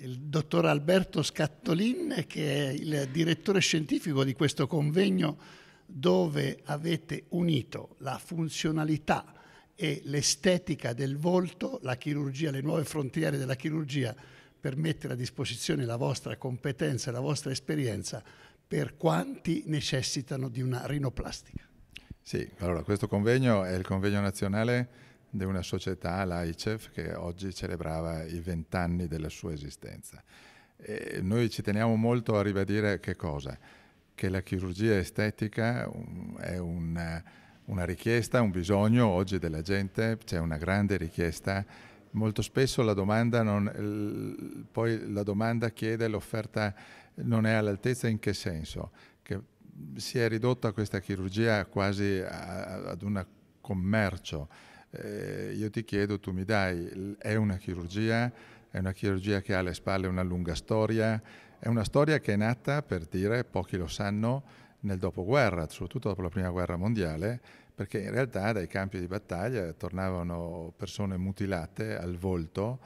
il dottor Alberto Scattolin che è il direttore scientifico di questo convegno dove avete unito la funzionalità e l'estetica del volto, la chirurgia, le nuove frontiere della chirurgia per mettere a disposizione la vostra competenza e la vostra esperienza per quanti necessitano di una rinoplastica. Sì, allora questo convegno è il convegno nazionale di una società, l'AICEF, che oggi celebrava i vent'anni della sua esistenza. E noi ci teniamo molto a ribadire che cosa? Che la chirurgia estetica mm, è una, una richiesta, un bisogno oggi della gente, c'è una grande richiesta. Molto spesso la domanda, non, poi la domanda chiede l'offerta non è all'altezza in che senso? Che si è ridotta questa chirurgia quasi a, ad un commercio eh, io ti chiedo, tu mi dai, è una chirurgia, è una chirurgia che ha alle spalle una lunga storia, è una storia che è nata, per dire, pochi lo sanno, nel dopoguerra, soprattutto dopo la Prima Guerra Mondiale, perché in realtà dai campi di battaglia tornavano persone mutilate al volto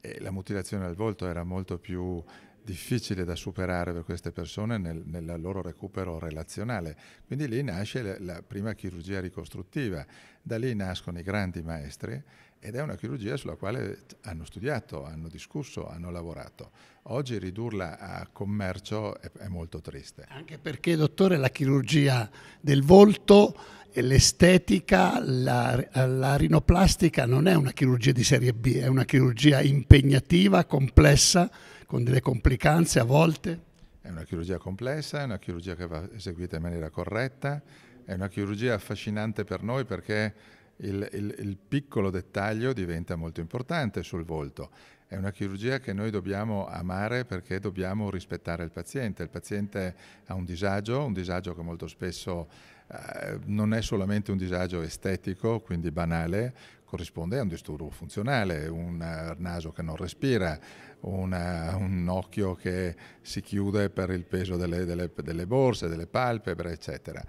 e la mutilazione al volto era molto più difficile da superare per queste persone nel, nel loro recupero relazionale. Quindi lì nasce la, la prima chirurgia ricostruttiva, da lì nascono i grandi maestri ed è una chirurgia sulla quale hanno studiato, hanno discusso, hanno lavorato. Oggi ridurla a commercio è, è molto triste. Anche perché, dottore, la chirurgia del volto, l'estetica, la, la rinoplastica non è una chirurgia di serie B, è una chirurgia impegnativa, complessa con delle complicanze a volte? È una chirurgia complessa, è una chirurgia che va eseguita in maniera corretta, è una chirurgia affascinante per noi perché il, il, il piccolo dettaglio diventa molto importante sul volto. È una chirurgia che noi dobbiamo amare perché dobbiamo rispettare il paziente. Il paziente ha un disagio, un disagio che molto spesso eh, non è solamente un disagio estetico, quindi banale, corrisponde a un disturbo funzionale, un eh, naso che non respira, una, eh, un occhio che si chiude per il peso delle, delle, delle borse, delle palpebre, eccetera.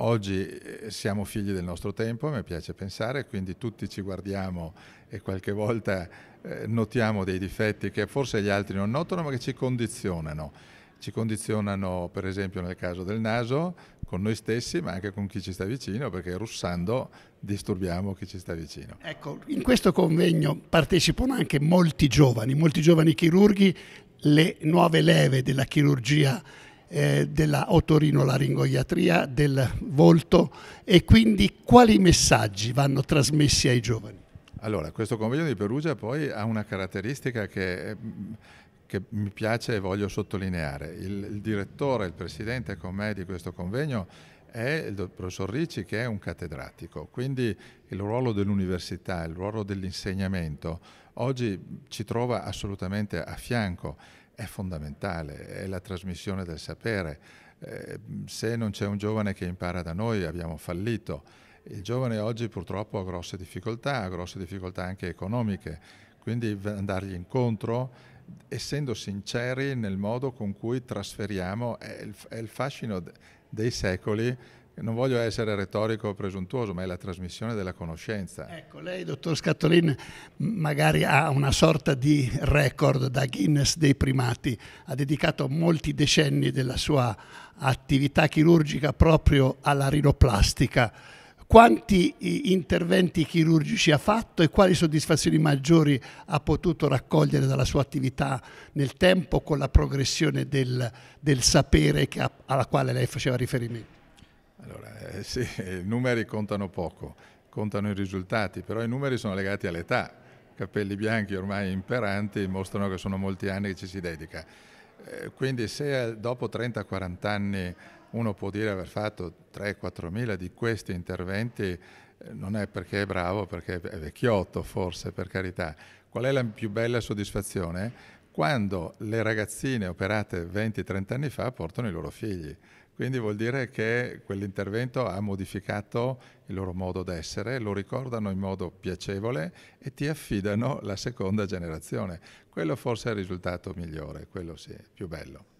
Oggi eh, siamo figli del nostro tempo, mi piace pensare, quindi tutti ci guardiamo e qualche volta eh, notiamo dei difetti che forse gli altri non notano ma che ci condizionano. Ci condizionano per esempio nel caso del naso con noi stessi ma anche con chi ci sta vicino perché russando disturbiamo chi ci sta vicino. Ecco, in questo convegno partecipano anche molti giovani, molti giovani chirurghi, le nuove leve della chirurgia eh, della otorinolaringoiatria, del volto e quindi quali messaggi vanno trasmessi ai giovani? Allora, questo convegno di Perugia poi ha una caratteristica che, eh, che mi piace e voglio sottolineare. Il, il direttore, il presidente con me di questo convegno è il professor Ricci che è un cattedratico, quindi il ruolo dell'università, il ruolo dell'insegnamento oggi ci trova assolutamente a fianco è fondamentale, è la trasmissione del sapere. Eh, se non c'è un giovane che impara da noi abbiamo fallito. Il giovane oggi purtroppo ha grosse difficoltà, ha grosse difficoltà anche economiche, quindi andargli incontro essendo sinceri nel modo con cui trasferiamo è il, è il fascino dei secoli non voglio essere retorico o presuntuoso, ma è la trasmissione della conoscenza. Ecco, lei, dottor Scattolin, magari ha una sorta di record da Guinness dei primati. Ha dedicato molti decenni della sua attività chirurgica proprio alla rinoplastica. Quanti interventi chirurgici ha fatto e quali soddisfazioni maggiori ha potuto raccogliere dalla sua attività nel tempo con la progressione del, del sapere che, alla quale lei faceva riferimento? Allora, eh, sì, i numeri contano poco, contano i risultati, però i numeri sono legati all'età. Capelli bianchi ormai imperanti mostrano che sono molti anni che ci si dedica. Eh, quindi se dopo 30-40 anni uno può dire aver fatto 3-4 mila di questi interventi, eh, non è perché è bravo, perché è vecchiotto forse, per carità. Qual è la più bella soddisfazione? quando le ragazzine operate 20-30 anni fa portano i loro figli. Quindi vuol dire che quell'intervento ha modificato il loro modo d'essere, lo ricordano in modo piacevole e ti affidano la seconda generazione. Quello forse è il risultato migliore, quello sì, più bello.